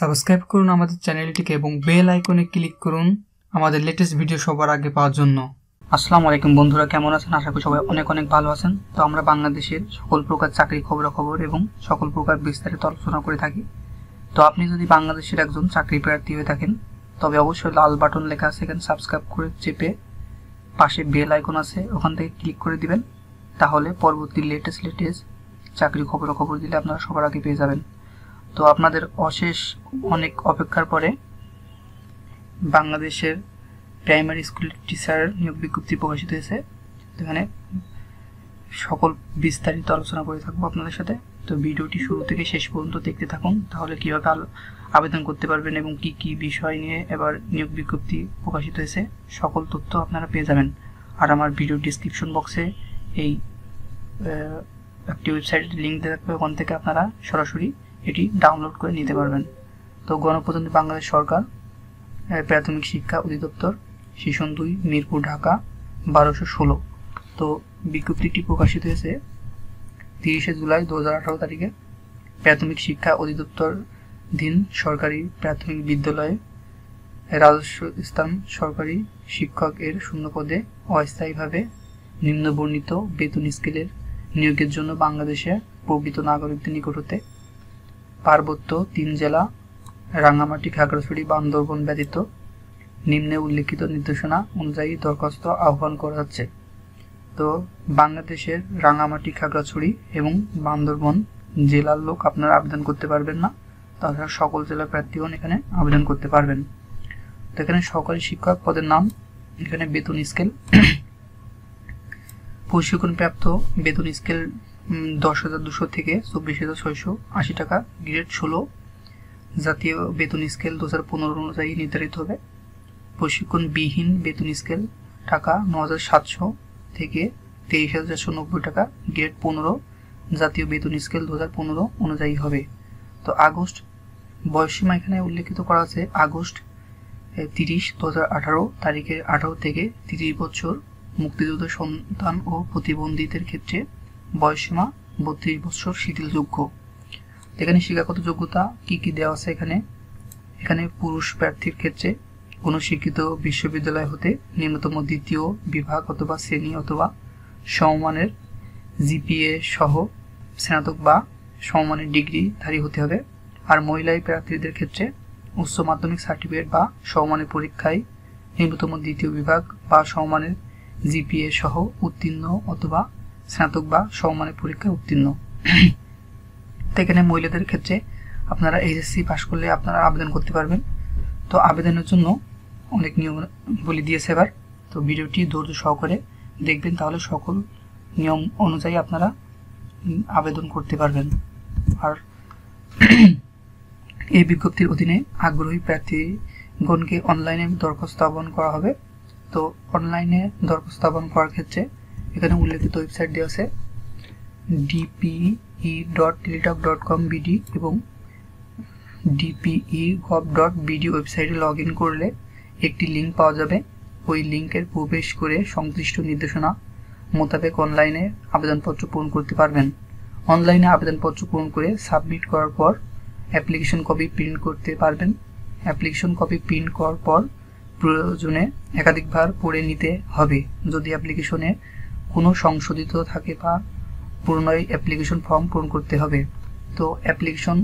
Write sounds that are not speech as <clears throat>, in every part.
subscribe করুন আমাদের চ্যানেলটিকে এবং বেল আইকনে ক্লিক করুন আমাদের লেটেস্ট ভিডিও সবার আগে পাওয়ার জন্য আসসালামু আলাইকুম বন্ধুরা কেমন আছেন আশা করি সবাই অনেক অনেক ভালো আছেন তো আমরা বাংলাদেশের সকল প্রকার চাকরি খবরাখবর এবং সকল প্রকার বিস্তারিত আলোচনা করে থাকি তো আপনি যদি বাংলাদেশের একজন চাকরি প্রার্থী হয়ে থাকেন তবে অবশ্যই লাল বাটন লেখা আছে এখানে সাবস্ক্রাইব করে চেপে পাশে বেল আইকন আছে ওখান থেকে ক্লিক করে দিবেন তাহলে পরবর্তী লেটেস্ট লেটেস্ট চাকরি খবরাখবর দিলে আপনারা সবার আগে পেয়ে যাবেন তো আপনাদের অশেষ অনেক অপেক্ষার পরে বাংলাদেশের প্রাইমারি স্কুল টিচার নিয়োগ বিজ্ঞপ্তি প্রকাশিত হয়েছে এখানে সকল বিস্তারিত আলোচনা করে থাকবো আপনাদের সাথে তো ভিডিওটি শুরু থেকে শেষ পর্যন্ত দেখতে থাকুন তাহলে কীভাবে আবেদন করতে পারবেন এবং কি কি বিষয় নিয়ে এবার নিয়োগ বিজ্ঞপ্তি প্রকাশিত হয়েছে সকল তথ্য আপনারা পেয়ে যাবেন আর আমার ভিডিও ডিসক্রিপশন বক্সে এই একটি ওয়েবসাইট লিঙ্ক দেওয়া থাকবে ওখান থেকে আপনারা সরাসরি এটি ডাউনলোড করে নিতে পারবেন তো গণপ্রতন্ত্রী বাংলাদেশ সরকার প্রাথমিক শিক্ষা অধিদপ্তর শিশন দুই মিরপুর ঢাকা বারোশো ষোলো তো বিজ্ঞপ্তিটি প্রকাশিত হয়েছে তিরিশে জুলাই দু তারিখে প্রাথমিক শিক্ষা অধিদপ্তর দিন সরকারি প্রাথমিক বিদ্যালয়ে রাজস্ব স্থান সরকারি শিক্ষক এর শূন্যপদে অস্থায়ীভাবে নিম্নবর্ণিত বেতন স্কেলের নিয়োগের জন্য বাংলাদেশে প্রকৃত নাগরিকদের নিকট হতে পার্বত্য তিন জেলা রাঙামাটি খাগড়াছড়ি বান্দরবন ব্যতীত নিম্নে উল্লেখিত নির্দেশনা অনুযায়ী দরখাস্ত আহ্বান করা হচ্ছে তো বাংলাদেশের রাঙামাটি খাগড়াছড়ি এবং বান্দরবন জেলার লোক আপনারা আবেদন করতে পারবেন না তাছাড়া সকল জেলার প্রার্থীগণ এখানে আবেদন করতে পারবেন তো এখানে সকল শিক্ষক পদের নাম এখানে বেতন স্কেল প্রশিক্ষণপ্রাপ্ত বেতন স্কেল দশ হাজার দুশো থেকে চব্বিশ হাজার ছয়শো আশি টাকা গ্রেড ষোলো জাতীয় বেতন স্কেল দু হাজার পনেরো অনুযায়ী নির্ধারিত হবে প্রশিক্ষণ বিহীন বেতন স্কেল টাকা ন হাজার সাতশো থেকে তেইশ হাজার চারশো নব্বই টাকা গ্রেড পনেরো জাতীয় বেতন স্কেল দু হাজার পনেরো অনুযায়ী হবে তো আগস্ট বয়সীমা এখানে উল্লেখিত করা আছে আগস্ট তিরিশ দু হাজার আঠারো তারিখের আঠারো থেকে তিরিশ বছর মুক্তিযুদ্ধ সন্তান ও প্রতিবন্ধীদের ক্ষেত্রে বয়সীমা বত্রিশ বছর শিথিলযোগ্য এখানে শিক্ষাগত যোগ্যতা কি কি দেওয়া আছে এখানে এখানে পুরুষ প্রার্থীর ক্ষেত্রে কোনো শিক্ষিত বিশ্ববিদ্যালয় হতে নিম্নতম দ্বিতীয় বিভাগ অথবা শ্রেণী অথবা সমমানের জিপিএ সহ স্নাতক বা সমমানের ডিগ্রিধারী হতে হবে আর মহিলাই প্রার্থীদের ক্ষেত্রে উচ্চ মাধ্যমিক সার্টিফিকেট বা সমমানের পরীক্ষায় নিম্নতম দ্বিতীয় বিভাগ বা সমমানের জিপিএ সহ উত্তীর্ণ অথবা স্নাতক বা সমমানের পরীক্ষায় উত্তীর্ণ তো এখানে মহিলাদের ক্ষেত্রে আপনারা এইচএসসি পাশ করলে আপনারা আবেদন করতে পারবেন তো আবেদনের জন্য অনেক নিয়মাবলী দিয়েছে এবার তো ভিডিওটি ধৈর্য সহকারে দেখবেন তাহলে সকল নিয়ম অনুযায়ী আপনারা আবেদন করতে পারবেন আর <clears throat> এই বিজ্ঞপ্তির অধীনে আগ্রহী প্রার্থীগণকে অনলাইনে দরখাস্ত আহ্বান করা হবে তো অনলাইনে দরখাস্ত আহ্বান করার ক্ষেত্রে এখানে উল্লেখিত ওয়েবসাইট দেওয়া আছে DPE dot Teletalk dot com BD এবং ডিপিই গভ ডট বিডি ওয়েবসাইটে লগ ইন করলে একটি লিঙ্ক পাওয়া যাবে ওই লিঙ্কের প্রবেশ করে সংশ্লিষ্ট নির্দেশনা মোতাবেক অনলাইনে আবেদনপত্র পূরণ করতে পারবেন অনলাইনে আবেদনপত্র পূরণ করে সাবমিট করার পর অ্যাপ্লিকেশন কপি প্রিন্ট করতে পারবেন অ্যাপ্লিকেশন কপি প্রিন্ট করার পর প্রয়োজনে একাধিকবার পড়ে নিতে হবে যদি অ্যাপ্লিকেশনে কোনো সংশোধিত থাকে বা পুরনোই অ্যাপ্লিকেশন ফর্ম পূরণ করতে হবে তো অ্যাপ্লিকেশন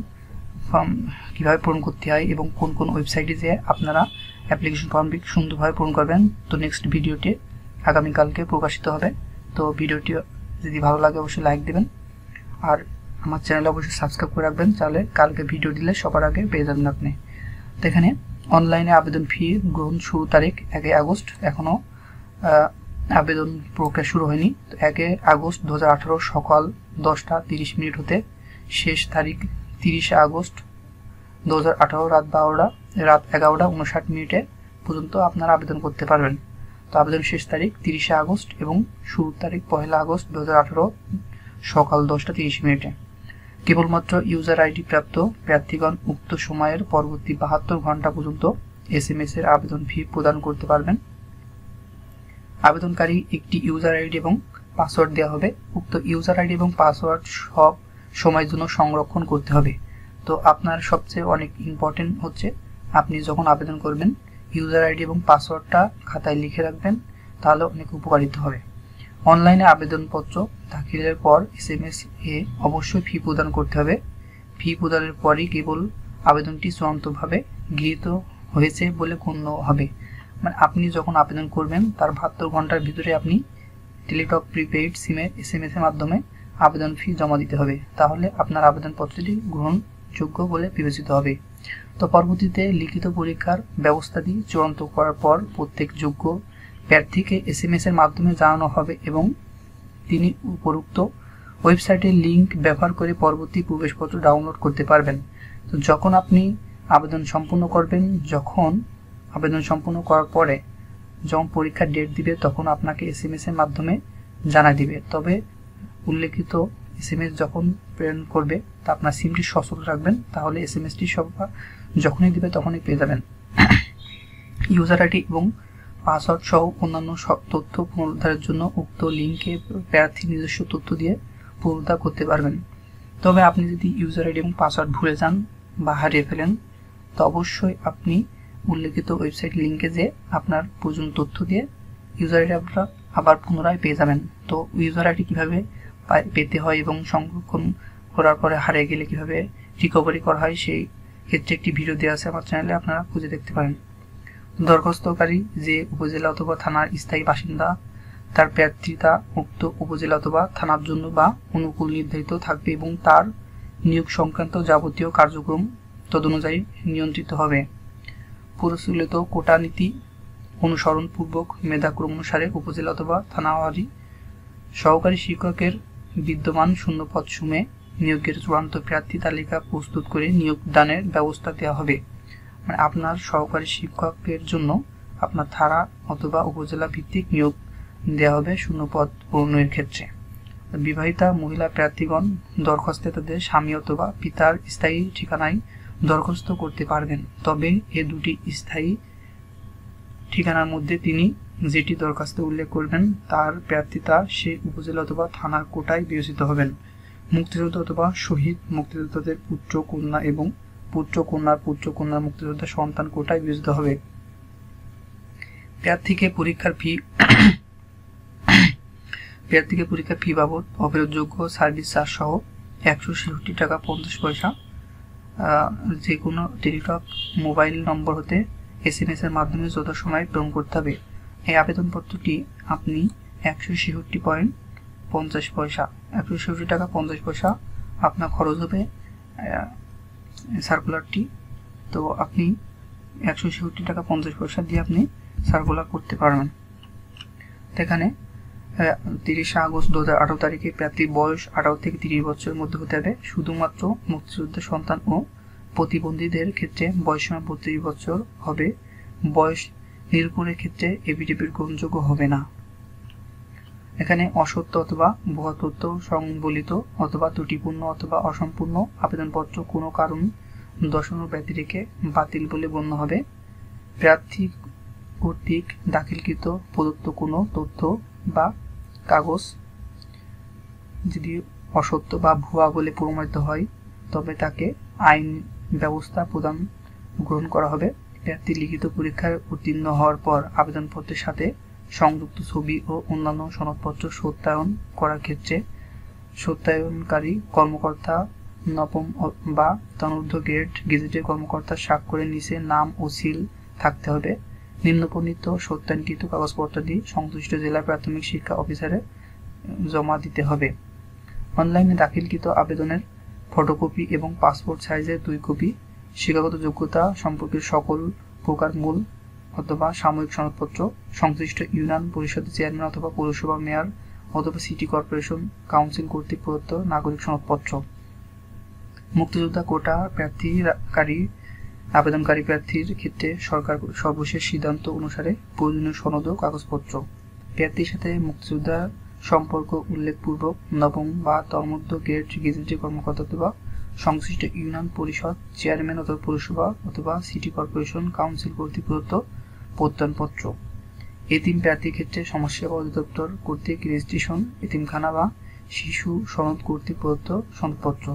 ফর্ম কীভাবে পূরণ করতে হয় এবং কোন কোন ওয়েবসাইটে যেয়ে আপনারা অ্যাপ্লিকেশন ফর্মটি সুন্দরভাবে পূরণ করবেন তো নেক্সট ভিডিওটি আগামীকালকে প্রকাশিত হবে তো ভিডিওটি যদি ভালো লাগে অবশ্যই লাইক দেবেন আর আমার চ্যানেল অবশ্যই সাবস্ক্রাইব করে রাখবেন তাহলে কালকে ভিডিও দিলে সবার আগে পেয়ে যাবেন আপনি তো এখানে অনলাইনে আবেদন ফি গ্রহণ শুরু তারিখ একই আগস্ট এখনও আবেদন প্রক্রিয়া শুরু হয়নি তো একে আগস্ট দু সকাল দশটা তিরিশ মিনিট হতে শেষ তারিখ তিরিশে আগস্ট দু রাত বারোটা রাত এগারোটা উনষাট মিনিটে পর্যন্ত আপনারা আবেদন করতে পারবেন তো আবেদন শেষ তারিখ তিরিশে আগস্ট এবং শুরুর তারিখ পহেলা আগস্ট দু সকাল দশটা তিরিশ মিনিটে কেবলমাত্র ইউজার আইডি প্রাপ্ত প্রার্থীগণ উক্ত সময়ের পরবর্তী বাহাত্তর ঘন্টা পর্যন্ত এস এম এস এর আবেদন ফি প্রদান করতে পারবেন আবেদনকারী একটি ইউজার আইডি এবং পাসওয়ার্ড দেওয়া হবে উক্ত ইউজার আইডি এবং পাসওয়ার্ড সব সময়ের জন্য সংরক্ষণ করতে হবে তো আপনার সবচেয়ে অনেক ইম্পর্টেন্ট হচ্ছে আপনি যখন আবেদন করবেন ইউজার আইডি এবং পাসওয়ার্ডটা খাতায় লিখে রাখবেন তাহলে অনেক উপকারিত হবে অনলাইনে আবেদনপত্র দাখিলের পর এস এম এস এ অবশ্যই ফি প্রদান করতে হবে ফি প্রদানের পরই কেবল আবেদনটি চূড়ান্তভাবে গৃহীত হয়েছে বলে গণ্য হবে মানে আপনি যখন আবেদন করবেন তার বাহাত্তর ঘন্টার ভিতরে আপনি টেলিটক প্রিপেইড সিমের এস এম এসের মাধ্যমে আবেদন ফি জমা দিতে হবে তাহলে আপনার আবেদনপত্রটি গ্রহণযোগ্য বলে বিবেচিত হবে তো পরবর্তীতে লিখিত পরীক্ষার ব্যবস্থাটি চূড়ান্ত করার পর প্রত্যেক যোগ্য প্রার্থীকে এস এম এসের মাধ্যমে জানানো হবে এবং তিনি উপরুক্ত ওয়েবসাইটের লিঙ্ক ব্যবহার করে পরবর্তী প্রবেশপত্র ডাউনলোড করতে পারবেন তো যখন আপনি আবেদন সম্পূর্ণ করবেন যখন আবেদন সম্পূর্ণ করার পরে যখন পরীক্ষার ডেট দিবে তখন আপনাকে এস এম এর মাধ্যমে জানা দিবে তবে উল্লেখিত এস এম এস যখন প্রেরণ করবে তা আপনার সিমটি সচল রাখবেন তাহলে এস এম এসটি সব যখনই দিবে তখনই পেয়ে যাবেন ইউজার আইডি এবং পাসওয়ার্ড সহ অন্যান্য সব তথ্য পুনরুদ্ধারের জন্য উক্ত লিঙ্কে প্রার্থী নিজস্ব তথ্য দিয়ে পুনরুদ্ধার করতে পারবেন তবে আপনি যদি ইউজার আইডি এবং পাসওয়ার্ড ভুলে যান বা হারিয়ে ফেলেন তো অবশ্যই আপনি উল্লেখিত ওয়েবসাইট লিঙ্কে যে আপনার প্রয়োজন তথ্য দিয়ে ইউজার আইডি আপনারা আবার পুনরায় পেয়ে যাবেন তো ইউজার আইডি কীভাবে পেতে হয় এবং সংরক্ষণ করার পরে হারিয়ে গেলে কীভাবে রিকভারি করা হয় সেই ক্ষেত্রে একটি ভিডিও দেওয়া আছে আমার চ্যানেলে আপনারা খুঁজে দেখতে পারেন দরখাস্তকারী যে উপজেলা অথবা থানার স্থায়ী বাসিন্দা তার প্রার্থিতা উক্ত উপজেলা অথবা থানার জন্য বা অনুকূল নির্ধারিত থাকবে এবং তার নিয়োগ সংক্রান্ত যাবতীয় কার্যক্রম তদনুযায়ী নিয়ন্ত্রিত হবে প্রচলিত কোটা নীতি অনুসরণপূর্বক মেধাক্রম অনুসারে উপজেলা অথবা থানাওয়ারি সহকারী শিক্ষকের বিদ্যমান সুমে নিয়োগের চূড়ান্ত প্রার্থী তালিকা প্রস্তুত করে নিয়োগদানের ব্যবস্থা দেওয়া হবে মানে আপনার সহকারী শিক্ষকের জন্য আপনার থানা অথবা উপজেলা ভিত্তিক নিয়োগ দেওয়া হবে শূন্যপদ পূরণের ক্ষেত্রে বিবাহিতা মহিলা প্রার্থীগণ দরখাস্তে তাদের স্বামী অথবা পিতার স্থায়ী ঠিকানায় দরখাস্ত করতে পারবেন তবে এ দুটি স্থায়ী ঠিকানার মধ্যে তিনি যেটি দরখাস্ত উল্লেখ করবেন তার প্রার্থিতা সে উপজেলা অথবা থানার কোটায় বিবেচিত হবেন মুক্তিযোদ্ধা অথবা শহীদ মুক্তিযোদ্ধাদের পুত্র কন্যা এবং পুত্র কন্যার পুত্র কন্যার মুক্তিযোদ্ধা সন্তান কোটায় বিবেচিত হবে প্রার্থীকে পরীক্ষার ফি প্রার্থীকে <coughs> পরীক্ষার ফি বাবদ অফেরতযোগ্য সার্ভিস চার্জ সহ একশো ছেষট্টি টাকা পঞ্চাশ পয়সা যে কোনো টেলিটক মোবাইল নম্বর হতে এস এম এর মাধ্যমে যত সময় পূরণ করতে হবে এই আবেদনপত্রটি আপনি একশো ছেষট্টি পয়েন্ট পঞ্চাশ পয়সা একশো ছেষট্টি টাকা পঞ্চাশ পয়সা আপনার খরচ হবে সার্কুলারটি তো আপনি একশো ছেষট্টি টাকা পঞ্চাশ পয়সা দিয়ে আপনি সার্কুলার করতে পারবেন এখানে হ্যাঁ, তিরিশে আগস্ট দু হাজার আঠারো তারিখে প্রাপ্তির বয়স আঠারো থেকে তিরিশ বছরের মধ্যে হতে হবে শুধুমাত্র মুক্তিযোদ্ধা সন্তান ও প্রতিবন্ধীদের ক্ষেত্রে বয়সীমা বত্রিশ বছর হবে বয়স নিরূপণের ক্ষেত্রে এবিডিপির গ্রহণযোগ্য হবে না এখানে অসত্য অথবা ভুয়া তথ্য সংবলিত অথবা ত্রুটিপূর্ণ অথবা অসম্পূর্ণ আবেদনপত্র কোনো কারণ দর্শানোর ব্যতিরেকে বাতিল বলে গণ্য হবে প্রার্থী কর্তৃক দাখিলকৃত প্রদত্ত কোনো তথ্য বা কাগজ যদি অসত্য বা ভুয়া বলে প্রমাণিত হয় তবে তাকে আইন ব্যবস্থা প্রদান গ্রহণ করা হবে প্রার্থী লিখিত পরীক্ষায় উত্তীর্ণ হওয়ার পর আবেদনপত্রের সাথে সংযুক্ত ছবি ও অন্যান্য সনদপত্র সত্যায়ন করার ক্ষেত্রে সত্যায়নকারী কর্মকর্তা নবম বা তনুর্ধ গ্রেড গেজেটের কর্মকর্তার স্বাক্ষরের নিচে নাম ও সিল থাকতে হবে সত্যাঙ্কিত কাগজপত্র দিয়ে সংশ্লিষ্ট জেলা প্রাথমিক শিক্ষা অফিসারে জমা দিতে হবে অনলাইনে দাখিলকৃত আবেদনের ফটোকপি এবং পাসপোর্ট সাইজের দুই কপি শিক্ষাগত যোগ্যতা সম্পর্কে সকল প্রকার মূল অথবা সাময়িক সনদপত্র সংশ্লিষ্ট ইউনিয়ন পরিষদের চেয়ারম্যান অথবা পৌরসভা মেয়র অথবা সিটি কর্পোরেশন কাউন্সিল কর্তৃক প্রদত্ত নাগরিক সনদপত্র মুক্তিযোদ্ধা কোটা প্রার্থীকারী আবেদনকারী প্রার্থীর ক্ষেত্রে সরকার সর্বশেষ সিদ্ধান্ত অনুসারে প্রয়োজনীয় সনদ ও কাগজপত্র প্রার্থীর সাথে মুক্তিযোদ্ধা সম্পর্ক উল্লেখপূর্বক নবম বা তরমধ্য গ্রেড গেজেটে কর্মকর্তা অথবা সংশ্লিষ্ট ইউনিয়ন পরিষদ চেয়ারম্যান অথবা পৌরসভা অথবা সিটি কর্পোরেশন কাউন্সিল কর্তৃক প্রদত্ত প্রত্যয়নপত্র এতিম প্রার্থীর ক্ষেত্রে সমস্যা অধিদপ্তর কর্তৃক রেজিস্ট্রেশন এতিমখানা বা শিশু সনদ কর্তৃক প্রদত্ত সনদপত্র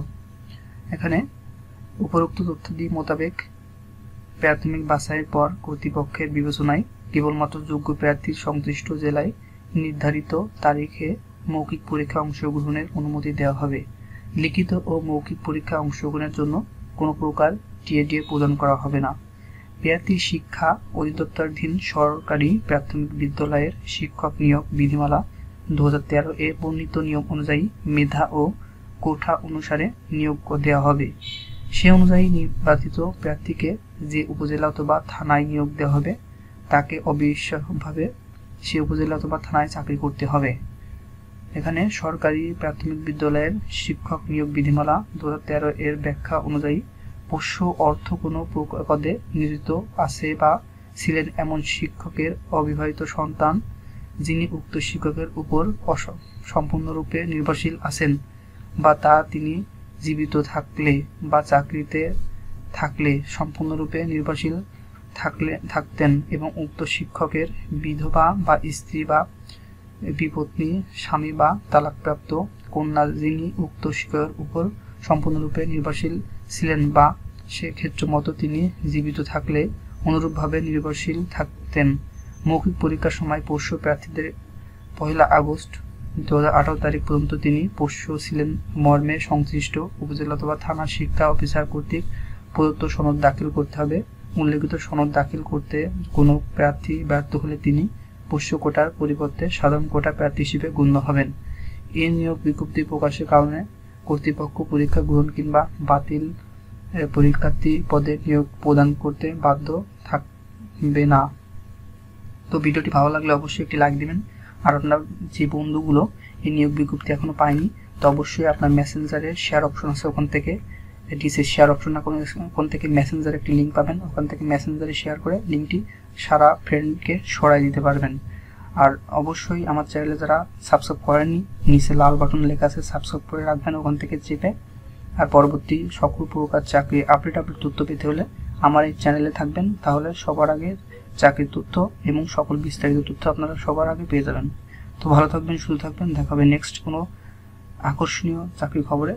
এখানে উপরোক্ত তথ্যাদি মোতাবেক প্রাথমিক বাছাইয়ের পর কর্তৃপক্ষের বিবেচনায় কেবলমাত্র যোগ্য প্রার্থীর সংশ্লিষ্ট জেলায় নির্ধারিত তারিখে মৌখিক পরীক্ষা অংশগ্রহণের অনুমতি দেওয়া হবে লিখিত ও মৌখিক পরীক্ষা অংশগ্রহণের জন্য কোনো প্রকার টিএডিএ প্রদান করা হবে না প্রার্থী শিক্ষা অধিদপ্তরাধীন সরকারি প্রাথমিক বিদ্যালয়ের শিক্ষক নিয়োগ বিধিমালা দু হাজার এ বর্ণিত নিয়ম অনুযায়ী মেধা ও কোঠা অনুসারে নিয়োগ দেওয়া হবে সে অনুযায়ী নির্বাচিত প্রার্থীকে যে উপজেলা অথবা থানায় নিয়োগ দেওয়া হবে তাকে অবিশ্বাসভাবে সে উপজেলা অথবা থানায় চাকরি করতে হবে এখানে সরকারি প্রাথমিক বিদ্যালয়ের শিক্ষক নিয়োগ বিধিমালা দু এর ব্যাখ্যা অনুযায়ী পোষ্য অর্থ কোনো পদে নিয়োজিত আছে বা ছিলেন এমন শিক্ষকের অবিবাহিত সন্তান যিনি উক্ত শিক্ষকের উপর সম্পূর্ণরূপে নির্ভরশীল আছেন বা তা তিনি জীবিত থাকলে বা চাকরিতে থাকলে সম্পূর্ণরূপে নির্ভরশীল থাকলে থাকতেন এবং উক্ত শিক্ষকের বিধবা বা স্ত্রী বা বিপত্নী স্বামী বা তালাকপ্রাপ্ত কন্যা যিনি উক্ত শিক্ষকের উপর সম্পূর্ণরূপে নির্ভরশীল ছিলেন বা সেক্ষেত্র মতো তিনি জীবিত থাকলে অনুরূপভাবে নির্ভরশীল থাকতেন মৌখিক পরীক্ষার সময় পোষ্য প্রার্থীদের পহেলা আগস্ট দু তারিখ পর্যন্ত তিনি পোষ্য ছিলেন মর্মে সংশ্লিষ্ট উপজেলা অথবা থানা শিক্ষা অফিসার কর্তৃক প্রদত্ত সনদ দাখিল করতে হবে উল্লেখিত সনদ দাখিল করতে কোনো প্রার্থী ব্যর্থ হলে তিনি পোষ্য কোটার পরিবর্তে সাধারণ কোটা প্রার্থী হিসেবে গণ্য হবেন এ নিয়োগ বিজ্ঞপ্তি প্রকাশের কারণে কর্তৃপক্ষ পরীক্ষা গ্রহণ কিংবা বাতিল পরীক্ষার্থী পদে নিয়োগ প্রদান করতে বাধ্য থাকবে না তো ভিডিওটি ভালো লাগলে অবশ্যই একটি লাইক দেবেন আর আপনার যে বন্ধুগুলো এই নিয়োগ বিজ্ঞপ্তি এখনও পায়নি তো অবশ্যই আপনার মেসেঞ্জারে শেয়ার অপশন আছে ওখান থেকে ডিসে শেয়ার অপশন না ওখান থেকে মেসেঞ্জার একটি লিঙ্ক পাবেন ওখান থেকে মেসেঞ্জারে শেয়ার করে লিঙ্কটি সারা ফ্রেন্ডকে সরাই দিতে পারবেন আর অবশ্যই আমার চ্যানেলে যারা সাবস্ক্রাইব করেননি নিচে লাল বাটন লেখা আছে সাবস্ক্রাইব করে রাখবেন ওখান থেকে চেপে আর পরবর্তী সকল প্রকার চাকরি আপডেট আপডেট তথ্য পেতে হলে আমার এই চ্যানেলে থাকবেন তাহলে সবার আগে চাকরির তথ্য এবং সকল বিস্তারিত তথ্য আপনারা সবার আগে পেয়ে যাবেন তো ভালো থাকবেন শুধু থাকবেন দেখা হবে নেক্সট কোনো আকর্ষণীয় চাকরি খবরে